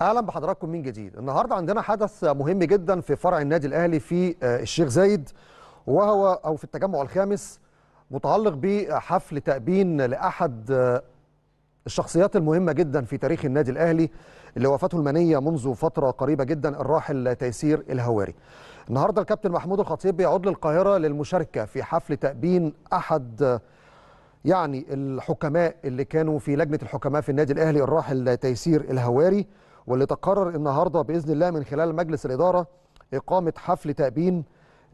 اهلا بحضراتكم من جديد النهارده عندنا حدث مهم جدا في فرع النادي الاهلي في آه، الشيخ زايد وهو او في التجمع الخامس متعلق بحفل تأبين لاحد آه، الشخصيات المهمه جدا في تاريخ النادي الاهلي اللي وفاته المنيه منذ فتره قريبه جدا الراحل تيسير الهواري النهارده الكابتن محمود الخطيب بيعود للقاهره للمشاركه في حفل تأبين احد آه، يعني الحكماء اللي كانوا في لجنه الحكماء في النادي الاهلي الراحل تيسير الهواري واللي تقرر النهارده باذن الله من خلال مجلس الاداره اقامه حفل تابين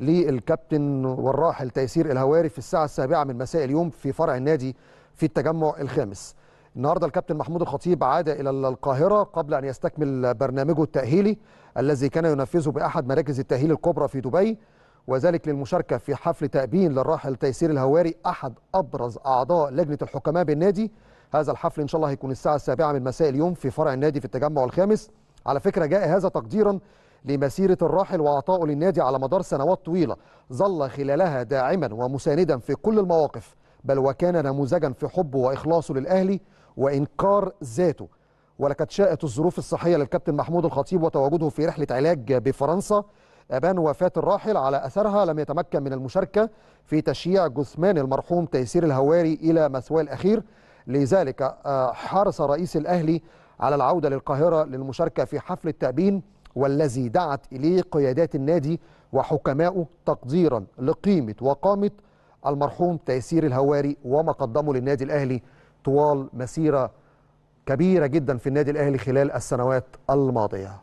للكابتن والراحل تيسير الهواري في الساعه السابعه من مساء اليوم في فرع النادي في التجمع الخامس. النهارده الكابتن محمود الخطيب عاد الى القاهره قبل ان يستكمل برنامجه التاهيلي الذي كان ينفذه باحد مراكز التاهيل الكبرى في دبي وذلك للمشاركه في حفل تابين للراحل تيسير الهواري احد ابرز اعضاء لجنه الحكماء بالنادي هذا الحفل ان شاء الله هيكون الساعه السابعه من مساء اليوم في فرع النادي في التجمع الخامس على فكره جاء هذا تقديرا لمسيره الراحل وعطائه للنادي على مدار سنوات طويله ظل خلالها داعما ومساندا في كل المواقف بل وكان نموذجا في حبه واخلاصه للاهلي وانكار ذاته ولقد شاءت الظروف الصحيه للكابتن محمود الخطيب وتواجده في رحله علاج بفرنسا أبان وفاة الراحل على أثرها لم يتمكن من المشاركة في تشييع جثمان المرحوم تيسير الهواري إلى مثواه الأخير لذلك آه، حرص رئيس الأهلي على العودة للقاهرة للمشاركة في حفل التأبين والذي دعت إليه قيادات النادي وحكماؤه تقديرا لقيمة وقامة المرحوم تيسير الهواري وما قدمه للنادي الأهلي طوال مسيرة كبيرة جدا في النادي الأهلي خلال السنوات الماضية